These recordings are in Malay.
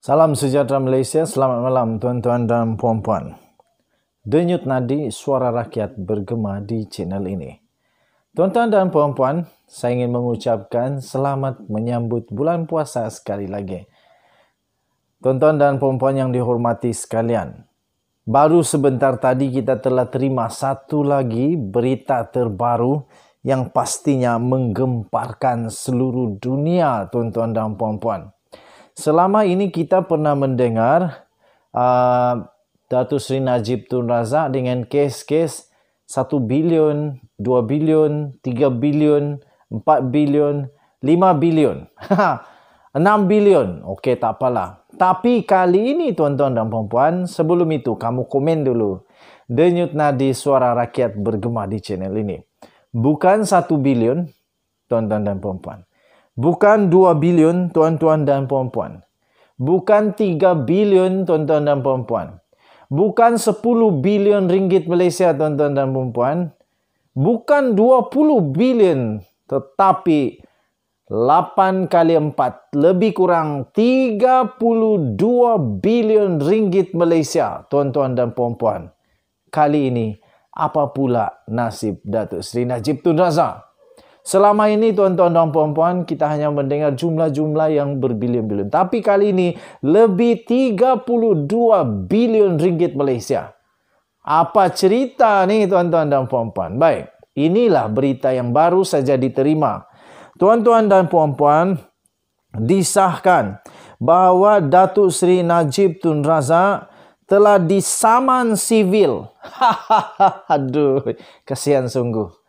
Salam sejahtera Malaysia, selamat malam tuan-tuan dan puan-puan. Denyut nadi suara rakyat bergema di channel ini. Tuan-tuan dan puan-puan, saya ingin mengucapkan selamat menyambut bulan puasa sekali lagi. Tuan-tuan dan puan-puan yang dihormati sekalian, baru sebentar tadi kita telah terima satu lagi berita terbaru yang pastinya menggemparkan seluruh dunia, tuan-tuan dan puan-puan selama ini kita pernah mendengar uh, Datuk Seri Najib Tun Razak dengan kes-kes 1 bilion, 2 bilion, 3 bilion, 4 bilion, 5 bilion, 6 bilion. Okey, tak apalah. Tapi kali ini tuan-tuan dan puan-puan, sebelum itu kamu komen dulu. Denyut nadi suara rakyat bergema di channel ini. Bukan 1 bilion, tuan-tuan dan puan-puan. Bukan 2 bilion tuan-tuan dan puan-puan. Bukan 3 bilion tuan-tuan dan puan-puan. Bukan 10 bilion ringgit Malaysia tuan-tuan dan puan-puan. Bukan 20 bilion tetapi 8 kali 4 lebih kurang 32 bilion ringgit Malaysia tuan-tuan dan puan-puan. Kali ini apa pula nasib Datuk Seri Najib Tun Razak? Selama ini tuan-tuan dan puan-puan kita hanya mendengar jumlah-jumlah yang berbilion-bilion. Tapi kali ini lebih 32 bilion ringgit Malaysia. Apa cerita ni tuan-tuan dan puan-puan? Baik, inilah berita yang baru saja diterima. Tuan-tuan dan puan-puan disahkan bahawa Datuk Seri Najib Tun Razak telah disaman sivil. Aduh, kasihan sungguh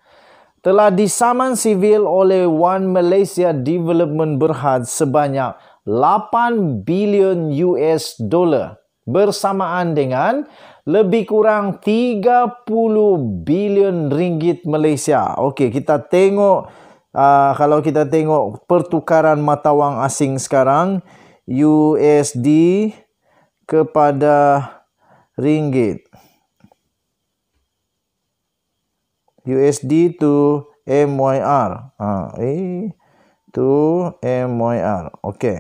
telah disaman sivil oleh One Malaysia Development Berhad sebanyak 8 bilion US dollar bersamaan dengan lebih kurang 30 bilion ringgit Malaysia. Okey, kita tengok uh, kalau kita tengok pertukaran mata wang asing sekarang USD kepada ringgit. USD to MYR. Ha, eh, to MYR. Okey.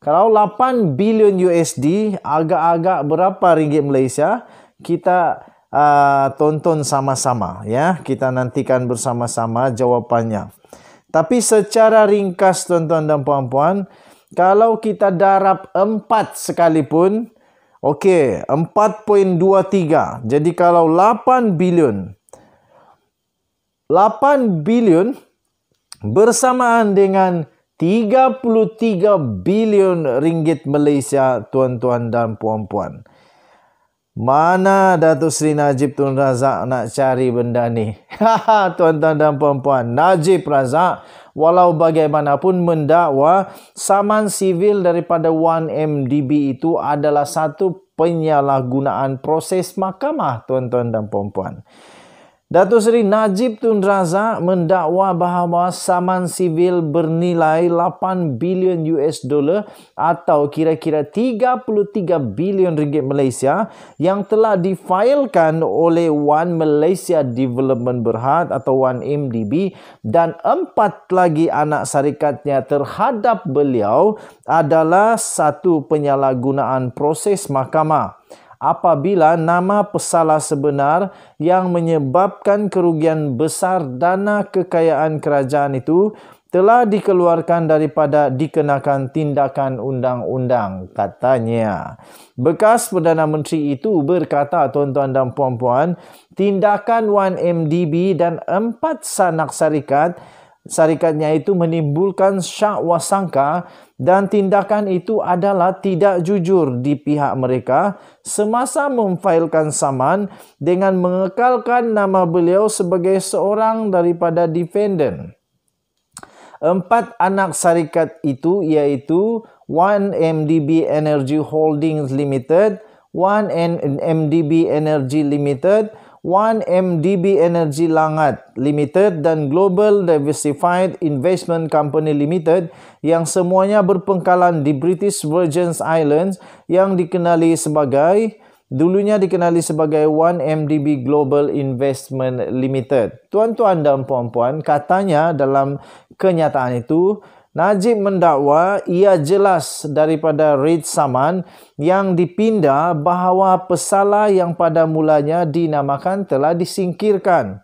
Kalau 8 bilion USD, agak-agak berapa ringgit Malaysia? Kita uh, tonton sama-sama. ya. Kita nantikan bersama-sama jawapannya. Tapi secara ringkas tuan-tuan dan puan-puan, kalau kita darab 4 sekalipun, okey, 4.23. Jadi kalau 8 bilion 8 bilion bersamaan dengan 33 bilion ringgit Malaysia tuan-tuan dan puan-puan. Mana Datuk Seri Najib Tun Razak nak cari benda ni? tuan-tuan dan puan-puan, Najib Razak walau bagaimanapun mendakwa saman sivil daripada 1MDB itu adalah satu penyalahgunaan proses mahkamah tuan-tuan dan puan-puan. Datuk Seri Najib Tun Razak mendakwa bahawa saman sivil bernilai 8 bilion US dollar atau kira-kira 33 bilion ringgit Malaysia yang telah difailkan oleh One Malaysia Development Berhad atau One MDB dan empat lagi anak syarikatnya terhadap beliau adalah satu penyalahgunaan proses mahkamah apabila nama pesalah sebenar yang menyebabkan kerugian besar dana kekayaan kerajaan itu telah dikeluarkan daripada dikenakan tindakan undang-undang katanya. Bekas Perdana Menteri itu berkata tuan-tuan dan puan-puan, tindakan 1MDB dan empat sanak syarikat syarikatnya itu menimbulkan syak wasangka dan tindakan itu adalah tidak jujur di pihak mereka semasa memfailkan saman dengan mengekalkan nama beliau sebagai seorang daripada defenden. Empat anak syarikat itu iaitu 1MDB Energy Holdings Limited, 1MDB Energy Limited, 1MDB Energy Langat Limited dan Global Diversified Investment Company Limited yang semuanya berpengkalan di British Virgin Islands yang dikenali sebagai dulunya dikenali sebagai 1MDB Global Investment Limited. Tuan-tuan dan puan-puan, katanya dalam kenyataan itu Najib mendakwa ia jelas daripada Reid Saman yang dipinda bahawa pesalah yang pada mulanya dinamakan telah disingkirkan.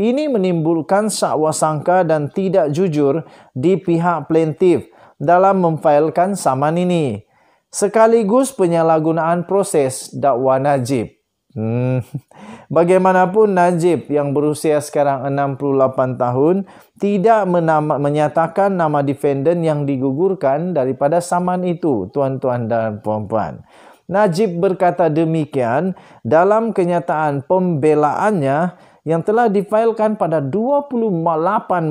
Ini menimbulkan sakwa sangka dan tidak jujur di pihak plaintif dalam memfailkan saman ini. Sekaligus penyalahgunaan proses dakwa Najib. Hmm. Bagaimanapun Najib yang berusia sekarang 68 tahun tidak menama, menyatakan nama defendant yang digugurkan daripada saman itu tuan-tuan dan puan-puan. Najib berkata demikian dalam kenyataan pembelaannya yang telah difailkan pada 28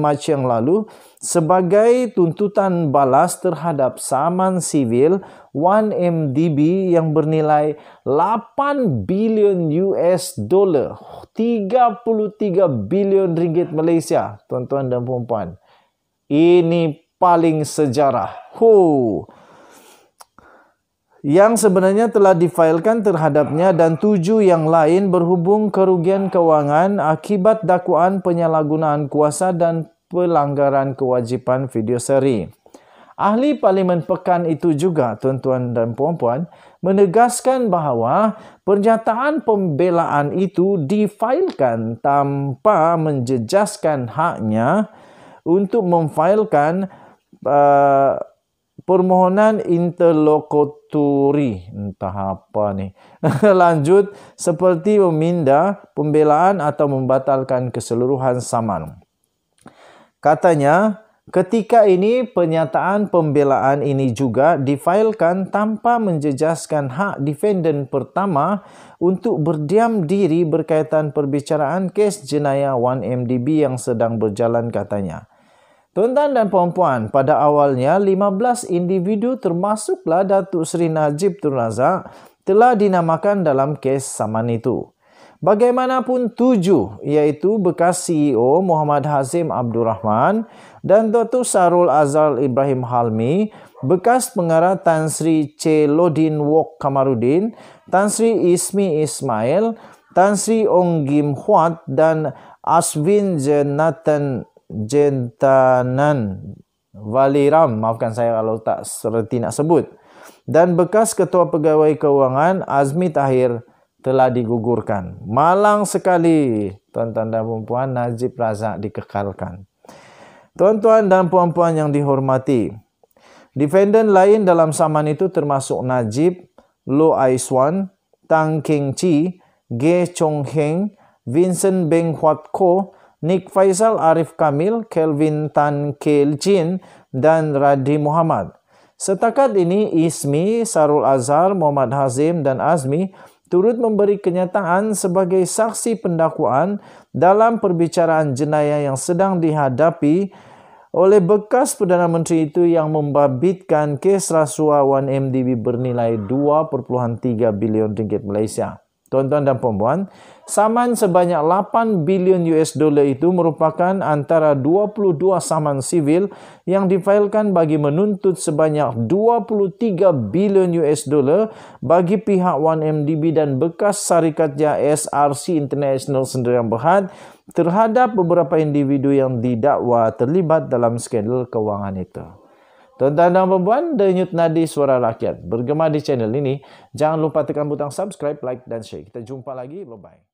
Mac yang lalu sebagai tuntutan balas terhadap saman sivil 1MDB yang bernilai 8 bilion US dollar 33 bilion ringgit Malaysia tuan-tuan dan puan-puan ini paling sejarah. Ho yang sebenarnya telah difailkan terhadapnya dan tujuh yang lain berhubung kerugian kewangan akibat dakwaan penyalahgunaan kuasa dan pelanggaran kewajipan video seri. Ahli Parlimen Pekan itu juga, tuan-tuan dan puan-puan, menegaskan bahawa pernyataan pembelaan itu difailkan tanpa menjejaskan haknya untuk memfailkan uh, permohonan interlokutor turi entah apa ni lanjut seperti meminda pembelaan atau membatalkan keseluruhan saman katanya ketika ini pernyataan pembelaan ini juga difailkan tanpa menjejaskan hak defendant pertama untuk berdiam diri berkaitan perbicaraan kes jenayah 1MDB yang sedang berjalan katanya Tuan-tuan dan puan-puan, pada awalnya 15 individu termasuklah Datuk Seri Najib Tun Razak telah dinamakan dalam kes saman itu. Bagaimanapun tujuh iaitu bekas CEO Muhammad Hazim Abdul Rahman dan Dato Sarul Azal Ibrahim Halmi, bekas pengarah Tan Sri C. Lodin Wok Kamarudin, Tan Sri Ismi Ismail, Tan Sri Ong Gim Huat dan Aswin Jenatan Jentanan Valiram, maafkan saya kalau tak serti nak sebut. Dan bekas ketua pegawai Kewangan Azmi Tahir telah digugurkan. Malang sekali, tuan-tuan dan puan-puan, Najib Razak dikekalkan. Tuan-tuan dan puan-puan yang dihormati, defendant lain dalam saman itu termasuk Najib, Lo Aiswan, Tang Keng Chi, Ge Chong Heng, Vincent Beng Huat Koh, Nick Faisal, Arif Kamil, Kelvin Tan Kiljin dan Radhi Muhammad. Setakat ini, Ismi, Sarul Azhar, Muhammad Hazim dan Azmi turut memberi kenyataan sebagai saksi pendakwaan dalam perbicaraan jenayah yang sedang dihadapi oleh bekas Perdana Menteri itu yang membabitkan kes rasuah 1MDB bernilai 2.3 bilion ringgit Malaysia. Tuan-tuan dan puan-puan, saman sebanyak 8 bilion US dollar itu merupakan antara 22 saman sivil yang difailkan bagi menuntut sebanyak 23 bilion US dollar bagi pihak 1MDB dan bekas syarikat SRC International Sendirian yang berhad terhadap beberapa individu yang didakwa terlibat dalam skandal kewangan itu. Tuan-tuan dan perempuan, The Nadi Suara Rakyat. Bergema di channel ini. Jangan lupa tekan butang subscribe, like dan share. Kita jumpa lagi. Bye-bye.